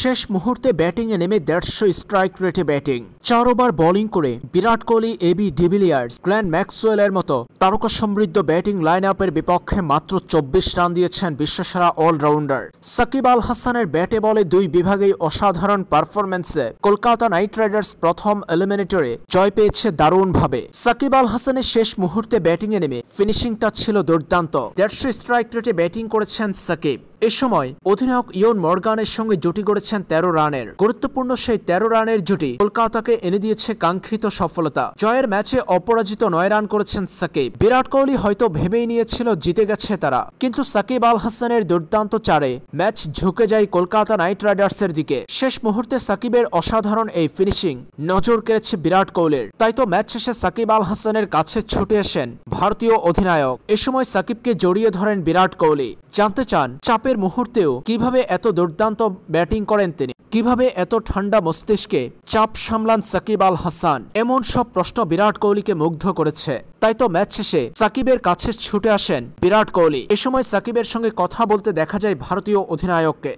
শেষ মুহূর্তে ব্যাটিংয়ে নেমে দেড়শো স্ট্রাইক রেটে ব্যাটিং চার ওভার বোলিং করে Virat Kohli AB de Villiers Glenn ম্যাক্সওয়েলের মতো তারকা সমৃদ্ধ ব্যাটিং লাইন আপের বিপক্ষে মাত্র চব্বিশ রান দিয়েছেন বিশ্বসেরা অলরাউন্ডার সাকিব আল হাসানের ব্যাটে বলে দুই বিভাগেই অসাধারণ পারফরম্যান্সে কলকাতা নাইট রাইডার্স প্রথম এলিমিনেটরে জয় পেয়েছে দারুণভাবে সাকিব আল হাসানের শেষ মুহূর্তে ব্যাটিংয়ে নেমে ফিনিশিংটা ছিল দুর্দান্ত দেড়শো স্ট্রাইক রেটে ব্যাটিং করেছেন সাকিব এ সময় অধিনায়ক ইয়ন মর্গানের সঙ্গে জুটি গড়েছেন তেরো রানের গুরুত্বপূর্ণ সেই তেরো রানের জুটি কলকাতাকে এনে দিয়েছে কাঙ্ক্ষিত সফলতা জয়ের ম্যাচে অপরাজিত নয় রান করেছেন সাকিব বিরাট কোহলি হয়তো ভেবেই নিয়েছিল জিতে গেছে তারা কিন্তু সাকিব আল হাসানের দুর্দান্ত চারে ম্যাচ ঝুঁকে যায় কলকাতা নাইট রাইডার্সের দিকে শেষ মুহূর্তে সাকিবের অসাধারণ এই ফিনিশিং নজর কেড়েছে বিরাট কোহলির তাই তো ম্যাচ শেষে সাকিব আল হাসানের কাছে ছুটে আসেন ভারতীয় অধিনায়ক এ সময় সাকিবকে জড়িয়ে ধরেন বিরাট কোহলি জানতে চান চাপের মুহূর্তেও কিভাবে এত দুর্দান্ত ব্যাটিং করেন তিনি কিভাবে এত ঠান্ডা মস্তিষ্কে চাপ সামলান সাকিব আল হাসান এমন সব প্রশ্ন বিরাট কোহলিকে মুগ্ধ করেছে তাই তো ম্যাচ শেষে সাকিবের কাছে ছুটে আসেন বিরাট কোহলি এ সময় সাকিবের সঙ্গে কথা বলতে দেখা যায় ভারতীয় অধিনায়ককে